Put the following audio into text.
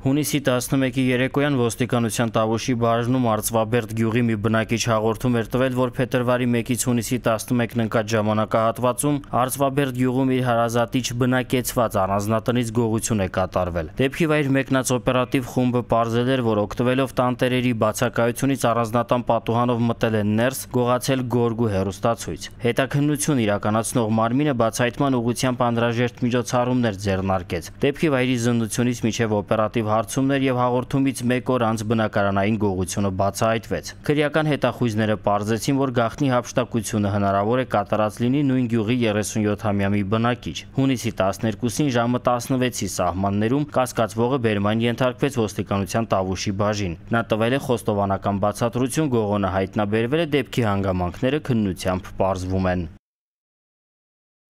Հունիսի 11-ի երեկոյան ոստիկանության Տավուշի բաժնում Արծվաբերդ գյուղի մի բնակիչ հաղորդում էր տվել, որ փետրվարի 1-ից հունիսի 11-ն ընկած ժամանակահատվածում Արծվաբերդ գյուղում իր հարազատիչ բնակեցված առանձնատնից գողություն է կատարվել։ Դեպքի վայր մեկնած օպերատիվ խումբը ողջել էր, որ օգտվելով տանտերերի բացակայությունից առանձնատան պատուհանով մտել են ներս, գողացել գորգու հերոստացույց։ Հետաքննություն իրականացնող մարմինը բացահայտման ուղղությամբ անհրաժեշտ միջոցառումներ ձեռնարկեց։ Դեպքի վայրի զննությունից միջև օպերատիվ հարցումներ եւ հաղորդումից 1 օր անց բնակարանային գողությունը բացահայտվեց։ Քրեական հետախույզները ողջացին, որ գախնի հապշտակությունը հնարավոր է կատարած լինի նույն գյուղի 37-ամյա մի բնակիչ։ Հունիսի 12-ին ժամը 16-ի սահմաններում կասկածվողը բերման ենթարկվեց ոստիկանության Տավուշի բաժին։ Նա տվել է խոստովանական բացատրություն, գողոնը հայտնաբերվել է դեպքի հանգամանքները քննությամբ պարզվում են։